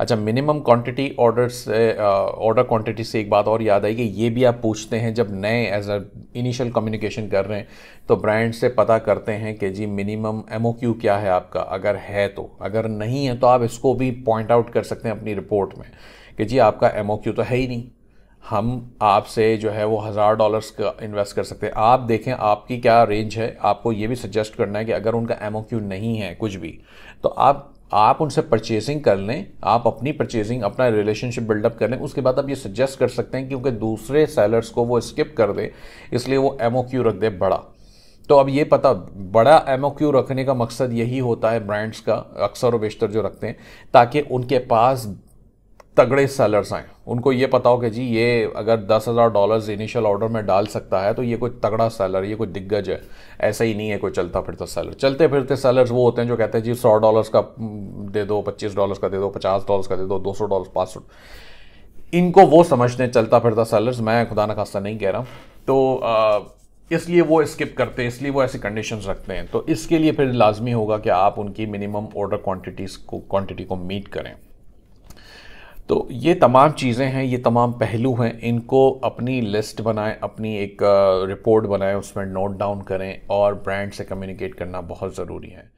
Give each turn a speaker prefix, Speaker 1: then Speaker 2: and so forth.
Speaker 1: अच्छा minimum quantity order से order uh, quantity से एक बात और याद आई कि ये भी आप पूछते हैं जब नए एज अ इनिशियल कम्युनिकेशन कर रहे हैं तो ब्रांड से पता करते हैं कि जी मिनिमम एम क्या है आपका अगर है तो अगर नहीं है तो आप इसको भी पॉइंट आउट कर सकते हैं अपनी रिपोर्ट में कि जी आपका एम तो है ही नहीं हम आपसे जो है वो हज़ार डॉलर्स का इन्वेस्ट कर सकते हैं आप देखें आपकी क्या रेंज है आपको ये भी सजेस्ट करना है कि अगर उनका एम नहीं है कुछ भी तो आप आप उनसे परचेसिंग कर लें आप अपनी परचेसिंग अपना रिलेशनशिप बिल्डअप कर लें उसके बाद आप ये सजेस्ट कर सकते हैं क्योंकि दूसरे सेलर्स को वो स्किप कर दे इसलिए वो एम रख दे बड़ा तो अब ये पता बड़ा एम रखने का मकसद यही होता है ब्रांड्स का अक्सर और बेशतर जो रखते हैं ताकि उनके पास तगड़े सेलर्स हैं उनको ये पता हो कि जी ये अगर दस हज़ार डॉलर्स इनिशियल ऑर्डर में डाल सकता है तो ये कोई तगड़ा सेलर ये कोई दिग्गज है ऐसा ही नहीं है कोई चलता फिरता सेलर चलते फिरते सेलर्स वो होते हैं जो कहते हैं जी सौ डॉलर्स का दे दो पच्चीस डॉलर्स का दे दो पचास डॉलर्स का दे दो दो सौ डॉलर पाँच सौ इनको वो समझते हैं चलता फिरता सेलर्स मैं खुदा न खास्ता नहीं कह रहा तो इसलिए वो स्किप करते हैं इसलिए वो ऐसी कंडीशंस रखते हैं तो इसके लिए फिर लाजमी होगा कि आप उनकी मिनिमम ऑर्डर क्वांटिटीज़ को क्वांटिटी को मीट करें तो ये तमाम चीज़ें हैं ये तमाम पहलू हैं इनको अपनी लिस्ट बनाएं अपनी एक रिपोर्ट बनाएं उसमें नोट डाउन करें और ब्रांड से कम्युनिकेट करना बहुत ज़रूरी है